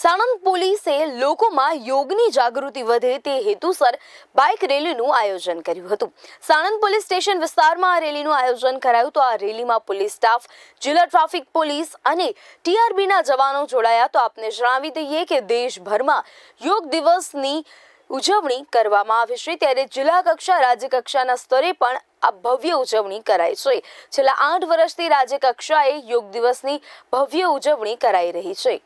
સાણંદ પોલીસે લોકોમાં યોગની જાગૃતિ વધે તે હેતુસર બાઇક રેલીનું આયોજન કર્યું હતું સાણંદ પોલીસ સ્ટેશન વિસ્તારમાં આ રેલીનું આયોજન કરાયું તો આ રેલીમાં પોલીસ સ્ટાફ જિલ્લા ટ્રાફિક પોલીસ અને ટીઆરબીના જવાનો જોડાયા તો આપને જણાવી દઈએ કે દેશભરમાં યોગ દિવસની ઉજવણી કરવામાં આવી છે ત્યારે જિલ્લા કક્ષા રાજ્ય કક્ષાના સ્તરે પણ આ ભવ્ય ઉજવણી કરાય છે છેલ્લા આઠ વર્ષથી રાજ્ય કક્ષાએ યોગ દિવસની ભવ્ય ઉજવણી કરાઈ રહી છે